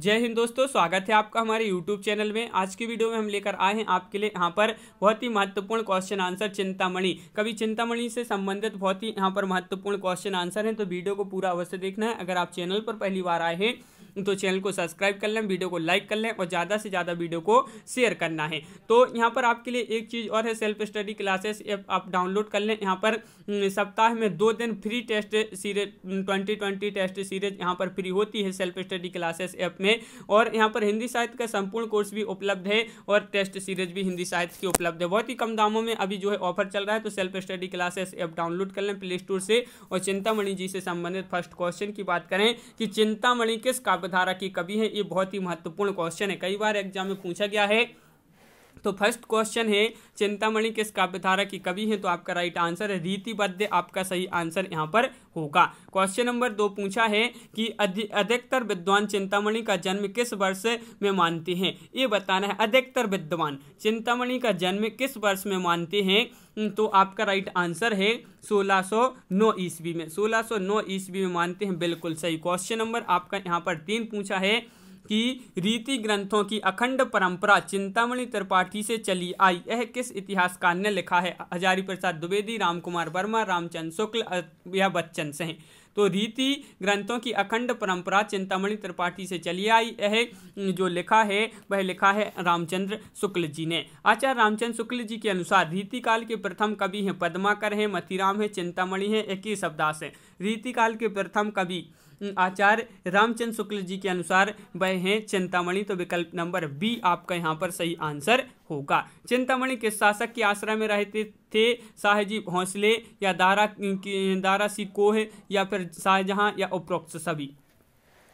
जय हिंद दोस्तों स्वागत है आपका हमारे YouTube चैनल में आज की वीडियो में हम लेकर आए हैं आपके लिए यहाँ पर बहुत ही महत्वपूर्ण क्वेश्चन आंसर चिंतामणि कभी चिंतामणि से संबंधित बहुत ही यहाँ पर महत्वपूर्ण क्वेश्चन आंसर है तो वीडियो को पूरा अवश्य देखना है अगर आप चैनल पर पहली बार आए हैं तो चैनल को सब्सक्राइब कर लें वीडियो को लाइक कर लें और ज़्यादा से ज़्यादा वीडियो को शेयर करना है तो यहाँ पर आपके लिए एक चीज़ और है सेल्फ स्टडी क्लासेस आप डाउनलोड कर लें यहाँ पर हम्म, सप्ताह में दो दिन free test series twenty twenty test series यहाँ पर फ्री होती है सेल्फ स्टडी क्लासेस ऐप में और यहाँ पर हिंदी साहित्य का संपूर्ण कोर्स भी उपलब्ध है और टेस्ट सीरीज भी हिंदी साहित्य की उपलब्ध है बहुत ही कम दामों में अभी जो है ऑफर चल रहा है तो self study classes app download कर लें प्ले स्टोर से और चिंतामणि जी से संबंधित फर्स्ट क्वेश्चन की बात करें कि चिंतामणि किस काव्य रहा की कवि है ये बहुत ही महत्वपूर्ण क्वेश्चन है कई बार एग्जाम में पूछा गया है तो फर्स्ट क्वेश्चन है चिंतामणि किस काव्यधारा की कवि है तो आपका राइट आंसर है रीतिबद्ध आपका सही आंसर यहाँ पर होगा क्वेश्चन नंबर दो पूछा है कि अधिकतर विद्वान चिंतामणि का जन्म किस वर्ष में मानते हैं ये बताना है अधिकतर विद्वान चिंतामणि का जन्म किस वर्ष में मानते हैं तो आपका राइट आंसर है 1609 ईस्वी में 1609 ईस्वी में मानते हैं बिल्कुल सही क्वेश्चन नंबर आपका यहाँ पर तीन पूछा है कि रीति ग्रंथों की अखंड परंपरा चिंतामणि त्रिपाठी से चली आई यह किस इतिहासकार ने लिखा है हजारी प्रसाद द्विवेदी राम कुमार वर्मा रामचंद्र शुक्ल या बच्चन से तो रीति ग्रंथों की अखंड परंपरा चिंतामणि त्रिपाठी से चली आई है जो लिखा है वह लिखा है रामचंद्र शुक्ल जी ने आचार्य रामचंद्र शुक्ल जी के अनुसार रीति काल के प्रथम कवि हैं पद्माकर हैं मथिराम हैं चिंतामणि हैं एक ही शब्दास हैं रीति काल के प्रथम कवि आचार्य रामचंद्र शुक्ल जी के अनुसार वह हैं चिंतामणि तो विकल्प नंबर बी आपका यहाँ पर सही आंसर होगा चिंतामणि के शासक के आश्रय में रहते थे शाहजी भोंसले या दारा दारा सी कोह या फिर शाहजहाँ या उपरोक्त सभी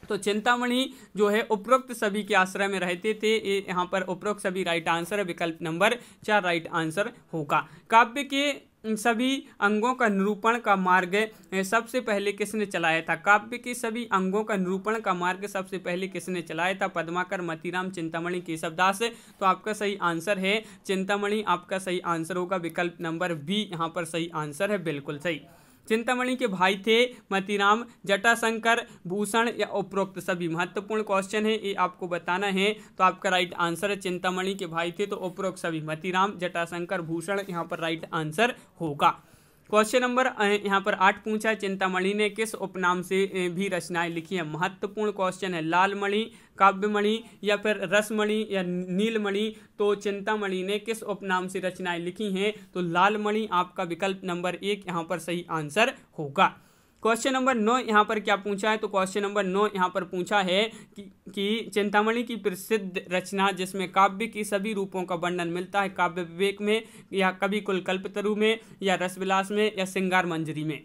तो चिंतामणि जो है उपरोक्त सभी के आश्रय में रहते थे यहाँ पर उपरोक्त सभी राइट आंसर विकल्प नंबर चार राइट आंसर होगा काव्य के इन सभी अंगों का निरूपण का मार्ग सबसे पहले किसने चलाया था काव्य के सभी अंगों का निरूपण का मार्ग सबसे पहले किसने चलाया था पद्माकर मतीराम चिंतामणि केशवदास तो आपका सही आंसर है चिंतामणि आपका सही आंसर होगा विकल्प नंबर बी यहाँ पर सही आंसर है बिल्कुल सही चिंतामणि के भाई थे मतीराम जटाशंकर भूषण या उपरोक्त सभी महत्वपूर्ण क्वेश्चन है ये आपको बताना है तो आपका राइट आंसर है चिंतामणि के भाई थे तो उपरोक्त सभी मतीराम जटाशंकर भूषण यहाँ पर राइट आंसर होगा क्वेश्चन नंबर यहाँ पर आठ पूछा है चिंतामणि ने किस उपनाम से भी रचनाएं लिखी है महत्वपूर्ण क्वेश्चन है लालमणि काव्यमणि या फिर रसमणि या नीलमणि तो चिंतामणि ने किस उपनाम से रचनाएं लिखी हैं तो लालमणि आपका विकल्प नंबर एक यहाँ पर सही आंसर होगा क्वेश्चन नंबर नौ यहाँ पर क्या पूछा है तो क्वेश्चन नंबर नौ यहाँ पर पूछा है कि, कि चिंतामणि की प्रसिद्ध रचना जिसमें काव्य की सभी रूपों का वर्णन मिलता है काव्य विवेक में या कवि कुलकल्पतरु में या रसविलास में या श्रृंगार मंजरी में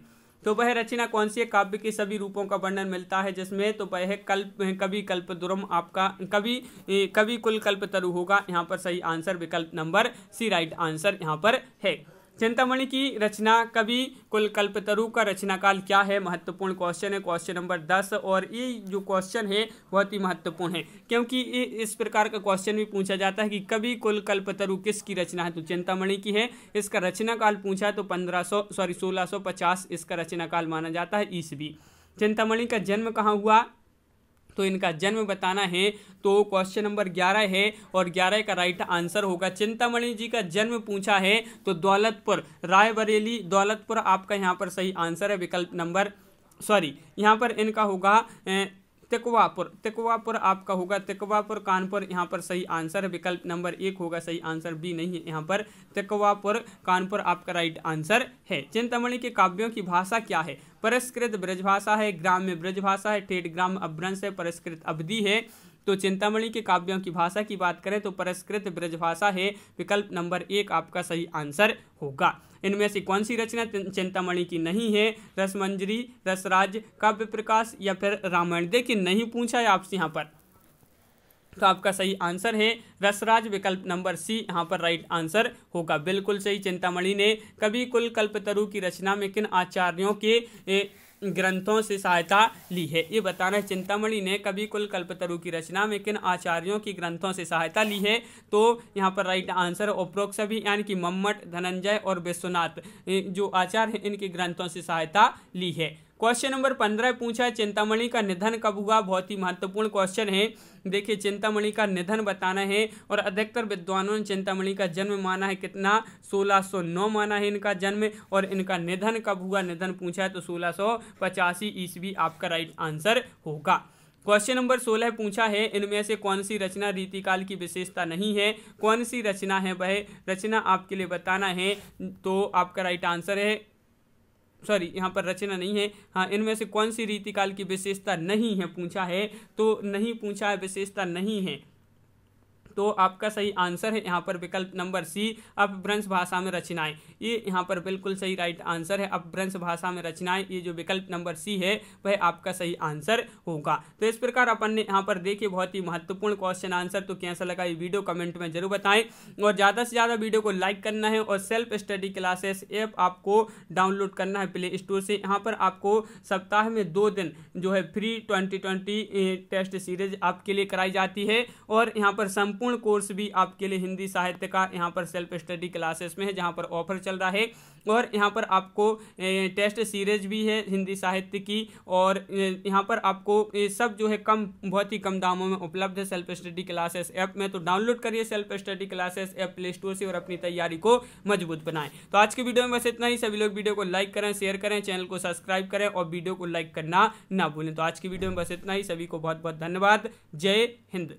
तो वह रचना कौन सी है काव्य के सभी रूपों का वर्णन मिलता है जिसमें तो वह कल्प कवि कल्प दुरम आपका कवि कवि कुल कल्प तरु होगा यहाँ पर सही आंसर विकल्प नंबर सी राइट आंसर यहाँ पर है चिंतामणि की रचना कवि कुल कल्पतरु का रचना काल क्या है महत्वपूर्ण क्वेश्चन है क्वेश्चन नंबर दस और ये जो क्वेश्चन है बहुत ही महत्वपूर्ण है क्योंकि इस प्रकार का क्वेश्चन भी पूछा जाता है कि कवि कुल कल्पतरु किसकी रचना है तो चिंतामणि की है इसका रचना काल पूछा तो पंद्रह सॉरी सोलह इसका रचना काल माना जाता है ईस्वी चिंतामणि का जन्म कहाँ हुआ तो इनका जन्म बताना है तो क्वेश्चन नंबर ग्यारह है और ग्यारह का राइट आंसर होगा चिंतामणि जी का जन्म पूछा है तो दौलतपुर रायबरेली दौलतपुर आपका यहाँ पर सही आंसर है विकल्प नंबर सॉरी यहाँ पर इनका होगा तिकवापुर तिकवापुर आपका होगा तिकवापुर कानपुर यहाँ पर सही आंसर विकल्प नंबर एक होगा सही आंसर बी नहीं है यहाँ पर तिकवापुर कानपुर आपका राइट आंसर है चिंतामणि के काव्यों की भाषा क्या है परस्कृत ब्रजभाषा है ग्राम में ब्रजभाषा है ठेठ ग्राम अभ्रंश है परस्कृत अवधि है तो चिंतामणि के काव्यों की भाषा की बात करें तो परस्कृत ब्रजभाषा है विकल्प नंबर एक आपका सही आंसर होगा इनमें से कौन सी रचना चिंतामणि की नहीं है रसमंजरी रसराज काव्य प्रकाश या फिर रामायण देखिए नहीं पूछा है आपसे यहाँ पर तो आपका सही आंसर है रसराज विकल्प नंबर सी यहाँ पर राइट आंसर होगा बिल्कुल सही चिंतामणि ने कभी कुल कल्पतरु की रचना में किन आचार्यों के ए, ग्रंथों से सहायता ली है ये बताना है चिंतामणि ने कभी कुल कल्पतरु की रचना में किन आचार्यों की ग्रंथों से सहायता ली है तो यहाँ पर राइट आंसर उपरोक्त सभी यानी कि मम्मट धनंजय और विश्वनाथ जो आचार्य हैं इनकी ग्रंथों से सहायता ली है क्वेश्चन नंबर पंद्रह पूछा है चिंतामणि का निधन कब हुआ बहुत ही महत्वपूर्ण क्वेश्चन है देखिए चिंतामणि का निधन बताना है और अधिकतर विद्वानों ने चिंतामणि का जन्म माना है कितना 1609 माना है इनका जन्म और इनका निधन कब हुआ निधन पूछा है तो सोलह सौ ईस्वी आपका राइट आंसर होगा क्वेश्चन नंबर सोलह पूछा है इनमें से कौन सी रचना रीतिकाल की विशेषता नहीं है कौन सी रचना है वह रचना आपके लिए बताना है तो आपका राइट आंसर है सॉरी यहाँ पर रचना नहीं है हाँ इनमें से कौन सी रीतिकाल की विशेषता नहीं है पूछा है तो नहीं पूछा है विशेषता नहीं है तो आपका सही आंसर है यहाँ पर विकल्प नंबर सी अपभ्रंश भाषा में रचनाएं ये यहाँ पर बिल्कुल सही राइट आंसर है अपभ्रंश भाषा में रचनाएं ये जो विकल्प नंबर सी है वह आपका सही आंसर होगा तो इस प्रकार अपन ने यहाँ पर देखिए बहुत ही महत्वपूर्ण क्वेश्चन आंसर तो कैसा लगा ये वीडियो कमेंट में जरूर बताएं और ज़्यादा से ज़्यादा वीडियो को लाइक करना है और सेल्फ स्टडी क्लासेस ऐप आपको डाउनलोड करना है प्ले स्टोर से यहाँ पर आपको सप्ताह में दो दिन जो है फ्री ट्वेंटी टेस्ट सीरीज आपके लिए कराई जाती है और यहाँ पर संपूर्ण संपूर्ण कोर्स भी आपके लिए हिंदी साहित्य का यहाँ पर सेल्फ स्टडी क्लासेस में है जहाँ पर ऑफर चल रहा है और यहाँ पर आपको टेस्ट सीरीज भी है हिंदी साहित्य की और यहाँ पर आपको सब जो है कम बहुत ही कम दामों में उपलब्ध है सेल्फ स्टडी क्लासेस ऐप में तो डाउनलोड करिए self study classes app play store से और अपनी तैयारी को मजबूत बनाएं तो आज के वीडियो में बस इतना ही सभी लोग वीडियो को लाइक करें शेयर करें चैनल को सब्सक्राइब करें और वीडियो को लाइक करना ना भूलें तो आज की वीडियो में बस इतना ही सभी को बहुत बहुत धन्यवाद जय हिंद